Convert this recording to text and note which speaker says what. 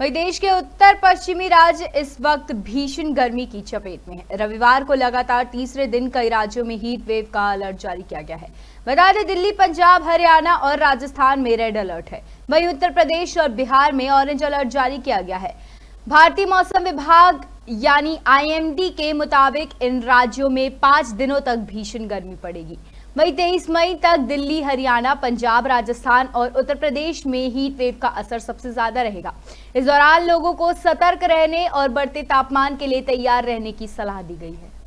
Speaker 1: वही देश के उत्तर पश्चिमी राज्य इस वक्त भीषण गर्मी की चपेट में है रविवार को लगातार तीसरे दिन कई राज्यों में हीट वेव का अलर्ट जारी किया गया है बता दें दिल्ली पंजाब हरियाणा और राजस्थान में रेड अलर्ट है वहीं उत्तर प्रदेश और बिहार में ऑरेंज अलर्ट जारी किया गया है भारतीय मौसम विभाग यानी आईएमडी के मुताबिक इन राज्यों में पांच दिनों तक भीषण गर्मी पड़ेगी वही तेईस मई तक दिल्ली हरियाणा पंजाब राजस्थान और उत्तर प्रदेश में हीट वेव का असर सबसे ज्यादा रहेगा इस दौरान लोगों को सतर्क रहने और बढ़ते तापमान के लिए तैयार रहने की सलाह दी गई है